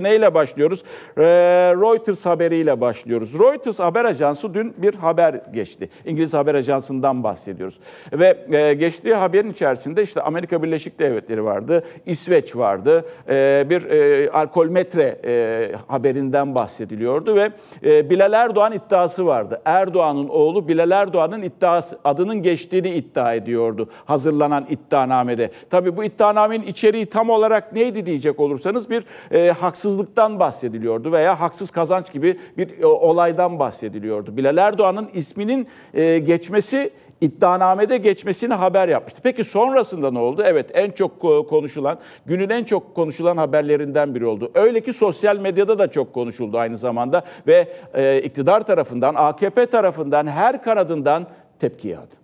Neyle başlıyoruz? Ee, Reuters haberiyle başlıyoruz. Reuters haber ajansı dün bir haber geçti. İngiliz haber ajansından bahsediyoruz. Ve e, geçtiği haberin içerisinde işte Amerika Birleşik Devletleri vardı, İsveç vardı, e, bir e, alkol metre haberinden bahsediliyordu ve Bilal Erdoğan iddiası vardı. Erdoğan'ın oğlu Bilal Erdoğan'ın iddiası, adının geçtiğini iddia ediyordu hazırlanan iddianamede. Tabii bu iddianamenin içeriği tam olarak neydi diyecek olursanız bir haksızlık haksızlıktan bahsediliyordu veya haksız kazanç gibi bir e, olaydan bahsediliyordu. Bilal Erdoğan'ın isminin e, geçmesi iddianamede geçmesini haber yapmıştı. Peki sonrasında ne oldu? Evet en çok e, konuşulan, günün en çok konuşulan haberlerinden biri oldu. Öyle ki sosyal medyada da çok konuşuldu aynı zamanda ve iktidar tarafından, AKP tarafından her kanadından tepki yağdı.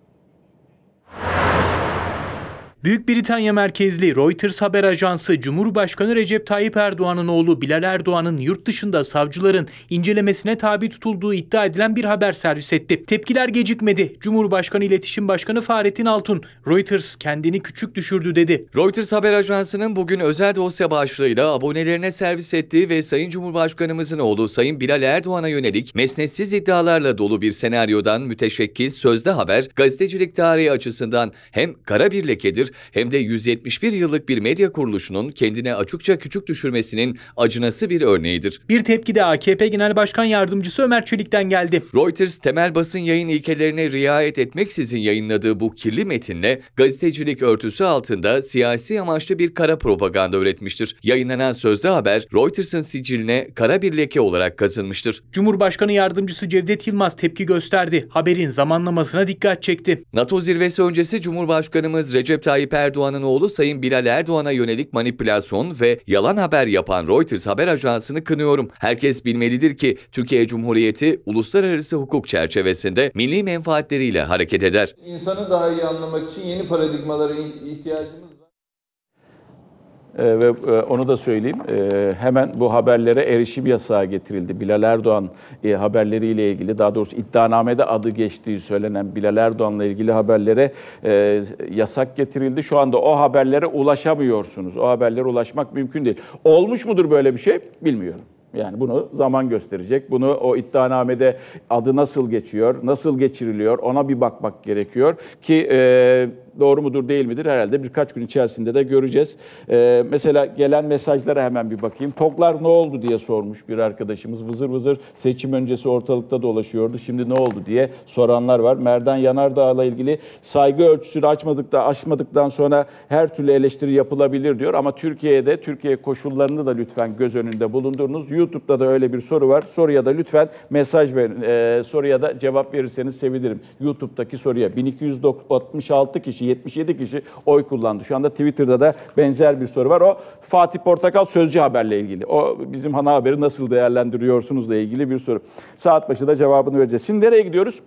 Büyük Britanya merkezli Reuters haber ajansı Cumhurbaşkanı Recep Tayyip Erdoğan'ın oğlu Bilal Erdoğan'ın yurt dışında savcıların incelemesine tabi tutulduğu iddia edilen bir haber servis etti. Tepkiler gecikmedi. Cumhurbaşkanı İletişim Başkanı Fahrettin Altun, Reuters kendini küçük düşürdü dedi. Reuters haber ajansının bugün özel dosya başlığıyla abonelerine servis ettiği ve Sayın Cumhurbaşkanımızın oğlu Sayın Bilal Erdoğan'a yönelik mesnetsiz iddialarla dolu bir senaryodan müteşekkil sözde haber gazetecilik tarihi açısından hem kara bir lekedir yıllardır hem de 171 yıllık bir medya kuruluşunun kendine açıkça küçük düşürmesinin acınası bir örneğidir. Bir tepki de AKP Genel Başkan Yardımcısı Ömer Çelik'ten geldi. Reuters temel basın yayın ilkelerine riayet etmeksizin yayınladığı bu kirli metinle gazetecilik örtüsü altında siyasi amaçlı bir kara propaganda üretmiştir. Yayınlanan sözde haber Reuters'ın siciline kara bir leke olarak kazınmıştır. Cumhurbaşkanı Yardımcısı Cevdet Yılmaz tepki gösterdi. Haberin zamanlamasına dikkat çekti. NATO zirvesi öncesi Cumhurbaşkanımız Recep Tayyip Tayyip Erdoğan'ın oğlu Sayın Bilal Erdoğan'a yönelik manipülasyon ve yalan haber yapan Reuters haber ajansını kınıyorum. Herkes bilmelidir ki Türkiye Cumhuriyeti uluslararası hukuk çerçevesinde milli menfaatleriyle hareket eder. İnsanı daha iyi anlamak için yeni paradigmalara ihtiyacımız var e, ve e, onu da söyleyeyim. E, hemen bu haberlere erişim yasağı getirildi. Bilal Erdoğan e, haberleriyle ilgili, daha doğrusu iddianamede adı geçtiği söylenen Bilal Erdoğan'la ilgili haberlere e, yasak getirildi. Şu anda o haberlere ulaşamıyorsunuz. O haberlere ulaşmak mümkün değil. Olmuş mudur böyle bir şey bilmiyorum. Yani bunu zaman gösterecek. Bunu o iddianamede adı nasıl geçiyor, nasıl geçiriliyor ona bir bakmak gerekiyor ki... E, doğru mudur değil midir herhalde birkaç gün içerisinde de göreceğiz. Ee, mesela gelen mesajlara hemen bir bakayım. Toklar ne oldu diye sormuş bir arkadaşımız. Vızır vızır seçim öncesi ortalıkta dolaşıyordu. Şimdi ne oldu diye soranlar var. Merdan Yanardağ'la ilgili saygı ölçüsünü açmadık da aşmadıktan sonra her türlü eleştiri yapılabilir diyor. Ama Türkiye'de Türkiye koşullarını da lütfen göz önünde bulundurunuz. YouTube'da da öyle bir soru var. Soruya da lütfen mesaj verin. Ee, soruya da cevap verirseniz sevinirim. YouTube'daki soruya 1266 kişi 77 kişi oy kullandı. Şu anda Twitter'da da benzer bir soru var. O Fatih Portakal Sözcü haberle ilgili. O bizim ana haberi nasıl değerlendiriyorsunuzla ilgili bir soru. Saat başı da cevabını vereceğiz. Şimdi nereye gidiyoruz?